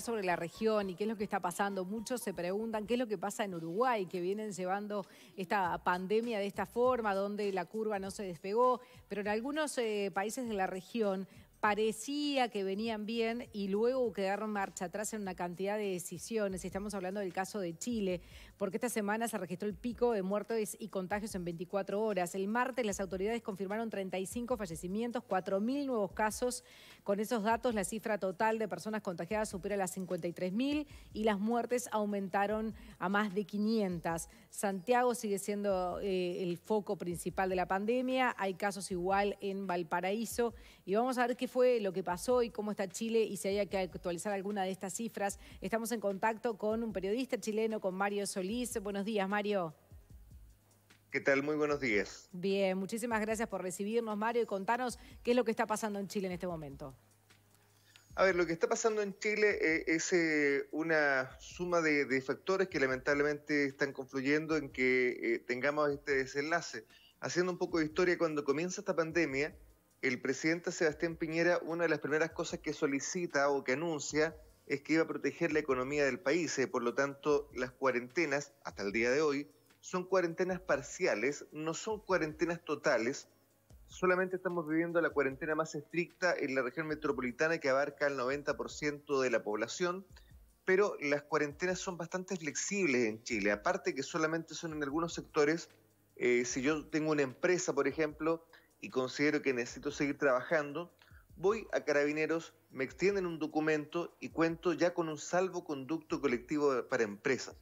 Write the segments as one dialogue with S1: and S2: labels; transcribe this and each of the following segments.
S1: sobre la región y qué es lo que está pasando. Muchos se preguntan qué es lo que pasa en Uruguay, que vienen llevando esta pandemia de esta forma, donde la curva no se despegó, pero en algunos eh, países de la región parecía que venían bien y luego quedaron marcha atrás en una cantidad de decisiones. Estamos hablando del caso de Chile, porque esta semana se registró el pico de muertes y contagios en 24 horas. El martes las autoridades confirmaron 35 fallecimientos, 4.000 nuevos casos. Con esos datos, la cifra total de personas contagiadas supera las 53.000 y las muertes aumentaron a más de 500. Santiago sigue siendo eh, el foco principal de la pandemia. Hay casos igual en Valparaíso y vamos a ver qué fue lo que pasó y cómo está Chile y si hay que actualizar alguna de estas cifras. Estamos en contacto con un periodista chileno, con Mario Solís. Buenos días, Mario.
S2: ¿Qué tal? Muy buenos días.
S1: Bien, muchísimas gracias por recibirnos, Mario, y contanos qué es lo que está pasando en Chile en este momento.
S2: A ver, lo que está pasando en Chile eh, es eh, una suma de, factores que lamentablemente están confluyendo en que eh, tengamos este desenlace. Haciendo un poco de historia, cuando comienza esta pandemia, el presidente Sebastián Piñera, una de las primeras cosas que solicita o que anuncia es que iba a proteger la economía del país. Eh, por lo tanto, las cuarentenas, hasta el día de hoy, son cuarentenas parciales, no son cuarentenas totales. Solamente estamos viviendo la cuarentena más estricta en la región metropolitana que abarca el 90% de la población, pero las cuarentenas son bastante flexibles en Chile, aparte que solamente son en algunos sectores. Eh, si yo tengo una empresa, por ejemplo, y considero que necesito seguir trabajando, voy a carabineros, me extienden un documento y cuento ya con un salvoconducto colectivo para empresas.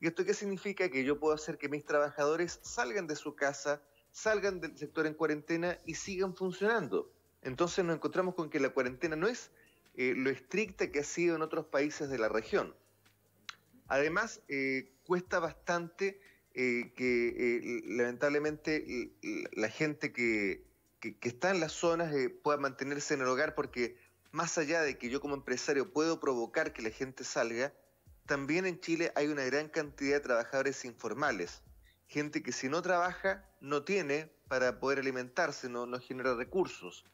S2: ¿Y esto qué significa? Que yo puedo hacer que mis trabajadores salgan de su casa, salgan del sector en cuarentena y sigan funcionando. Entonces nos encontramos con que la cuarentena no es eh, lo estricta que ha sido en otros países de la región. Además, eh, cuesta bastante eh, que eh, lamentablemente la gente que, está en las zonas eh, pueda mantenerse en el hogar, porque más allá de que yo como empresario puedo provocar que la gente salga, también en Chile hay una gran cantidad de trabajadores informales, gente que si no trabaja no tiene para poder alimentarse, no, no genera recursos.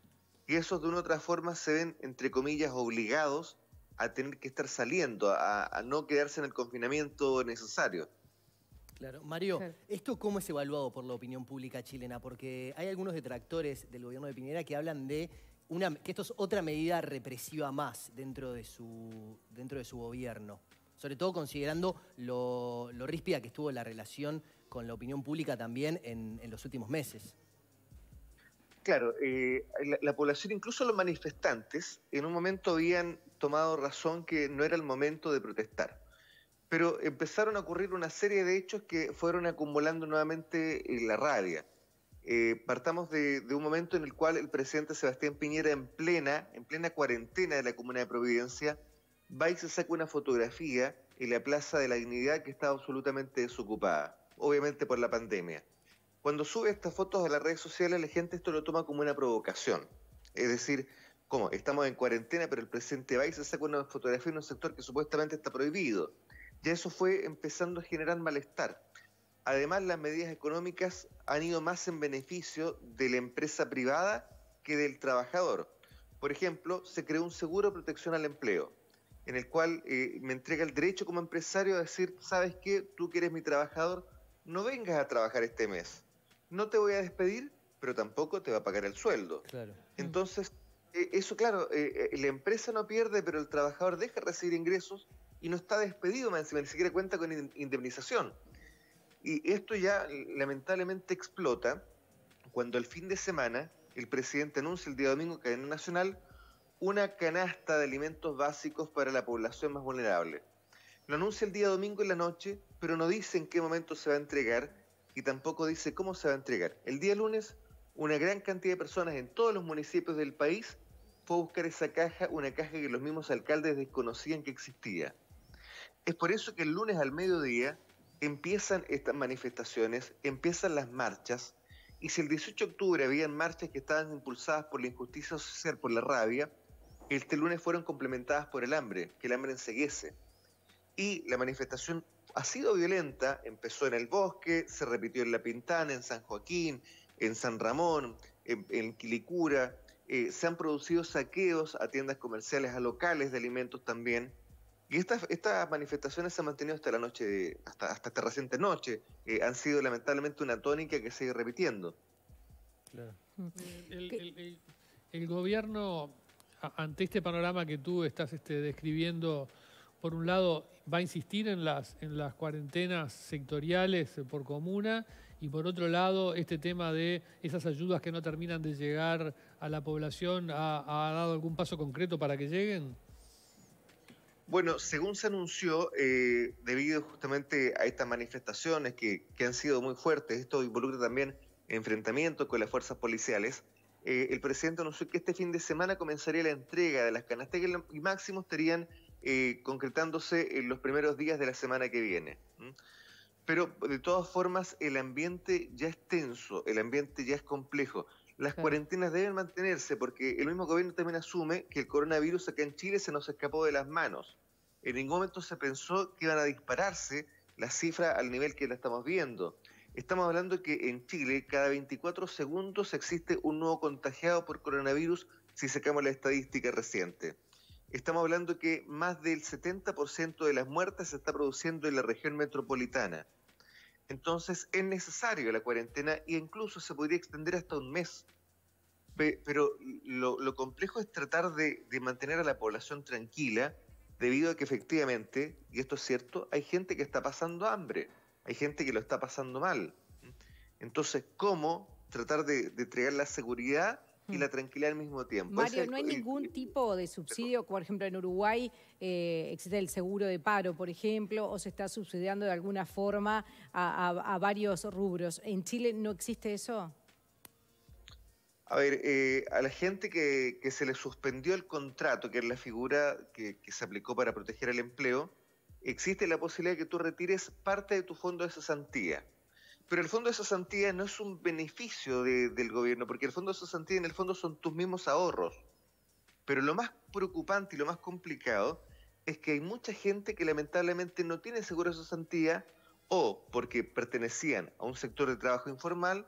S2: Y esos de una u otra forma se ven, entre comillas, obligados a tener que estar saliendo, a no quedarse en el confinamiento necesario. Claro. Mario, ¿esto cómo es evaluado por la opinión pública chilena? Porque hay algunos detractores del gobierno de Piñera que hablan de una, que esto es otra medida represiva más dentro de su, dentro de su gobierno. Sobre todo considerando lo, ríspida que estuvo la relación con la opinión pública también en, los últimos meses. Claro, eh, la, población, incluso los manifestantes, en un momento habían tomado razón que no era el momento de protestar pero empezaron a ocurrir una serie de hechos que fueron acumulando nuevamente la radio. Eh, partamos de, un momento en el cual el presidente Sebastián Piñera en plena, en plena cuarentena de la comuna de Providencia, va y se saca una fotografía en la Plaza de la Dignidad que está absolutamente desocupada, obviamente por la pandemia. Cuando sube estas fotos a las redes sociales, la gente esto lo toma como una provocación. Es decir, ¿cómo? Estamos en cuarentena, pero el presidente va y se saca una fotografía en un sector que supuestamente está prohibido y eso fue empezando a generar malestar. Además, las medidas económicas han ido más en beneficio de la empresa privada que del trabajador. Por ejemplo, se creó un seguro de protección al empleo, en el cual eh, me entrega el derecho como empresario a decir, sabes qué, tú que eres mi trabajador, no vengas a trabajar este mes. No te voy a despedir, pero tampoco te va a pagar el sueldo. Entonces, eh, eso claro, eh, la empresa no pierde, pero el trabajador deja de recibir ingresos y no está despedido, más ni siquiera cuenta con indemnización. Y esto ya lamentablemente explota cuando el fin de semana el presidente anuncia el día domingo que cadena nacional una canasta de alimentos básicos para la población más vulnerable. Lo anuncia el día domingo en la noche, pero no dice en qué momento se va a entregar y tampoco dice cómo se va a entregar. El día lunes, una gran cantidad de personas en todos los municipios del país fue a buscar esa caja, una caja que los mismos alcaldes desconocían que existía. Es por eso que el lunes al mediodía empiezan estas manifestaciones, empiezan las marchas, y si el 18 de octubre habían marchas que estaban impulsadas por la injusticia social, por la rabia, este lunes fueron complementadas por el hambre, que el hambre enseguece. Y la manifestación ha sido violenta, empezó en el bosque, se repitió en La Pintana, en San Joaquín, en San Ramón, en, Quilicura, eh, se han producido saqueos a tiendas comerciales, a locales de alimentos también, y estas, manifestaciones se han mantenido hasta la noche, hasta, hasta esta reciente noche. han sido lamentablemente una tónica que sigue repitiendo. Mm. El, gobierno, ante este panorama que tú estás este, describiendo, por un lado, va a insistir en las, en las cuarentenas sectoriales eh, por comuna y por otro lado, este tema de esas ayudas que no terminan de llegar a la población, ha dado algún paso concreto para que lleguen? Bueno, según se anunció, eh, debido justamente a estas manifestaciones que, han sido muy fuertes, esto involucra también enfrentamientos con las fuerzas policiales, eh, el presidente anunció que este fin de semana comenzaría la entrega de las canastas y máximo estarían eh, concretándose en los primeros días de la semana que viene. Pero de todas formas, el ambiente ya es tenso, el ambiente ya es complejo las cuarentenas deben mantenerse porque el mismo gobierno también asume que el coronavirus acá en Chile se nos escapó de las manos. En ningún momento se pensó que iban a dispararse la cifra al nivel que la estamos viendo. Estamos hablando que en Chile cada 24 segundos existe un nuevo contagiado por coronavirus si sacamos la estadística reciente. Estamos hablando que más del 70% de las muertes se está produciendo en la región metropolitana. Entonces es necesario la cuarentena e incluso se podría extender hasta un mes. Pero lo, complejo es tratar de, mantener a la población tranquila debido a que efectivamente, y esto es cierto, hay gente que está pasando hambre, hay gente que lo está pasando mal. Entonces, ¿cómo tratar de, de entregar la seguridad y la tranquilidad al mismo tiempo. Mario, ¿no hay
S1: ningún tipo de subsidio? Por ejemplo, en Uruguay eh, existe el seguro de paro, por ejemplo, o se está subsidiando de alguna forma a, varios rubros. ¿En Chile no existe eso?
S2: A ver, eh, a la gente que, se le suspendió el contrato, que es la figura que, que se aplicó para proteger el empleo, existe la posibilidad de que tú retires parte de tu fondo de cesantía pero el fondo de cesantía no es un beneficio del gobierno, porque el fondo de cesantía en el fondo son tus mismos ahorros. Pero lo más preocupante y lo más complicado es que hay mucha gente que lamentablemente no tiene seguro de cesantía o porque pertenecían a un sector de trabajo informal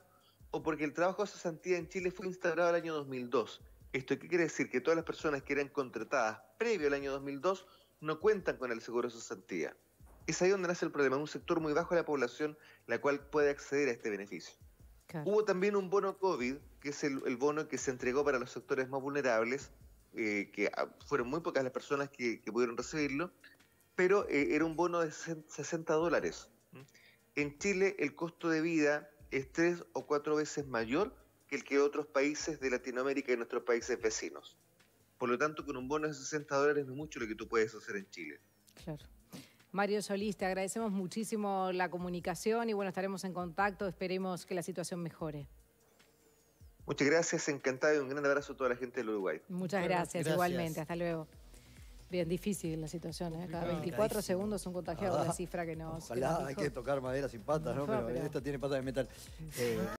S2: o porque el trabajo de cesantía en Chile fue instaurado el año 2002. ¿Esto qué quiere decir? Que todas las personas que eran contratadas previo al año 2002 no cuentan con el seguro de cesantía. Es ahí donde nace el problema, un sector muy bajo de la población la cual puede acceder a este beneficio. Hubo también un bono COVID, que es el, bono que se entregó para los sectores más vulnerables, eh, que ah, fueron muy pocas las personas que, pudieron recibirlo, pero eh, era un bono de 60 dólares. En Chile el costo de vida es tres o cuatro veces mayor que el que otros países de Latinoamérica y nuestros países vecinos. Por lo tanto, con un bono de 60 dólares no es mucho lo que tú puedes hacer en Chile.
S1: Claro. Mario Solís, te agradecemos muchísimo la comunicación y bueno, estaremos en contacto, esperemos que la situación mejore.
S2: Muchas gracias, encantado y un gran abrazo a toda la gente del Uruguay. Muchas gracias, igualmente, hasta
S1: luego. Bien, difícil la situación, ¿eh? cada 24 segundos un contagiado, ah, la cifra que nos... Ojalá, hay que
S2: tocar madera sin patas, ¿no? pero, esta tiene patas de metal. Eh,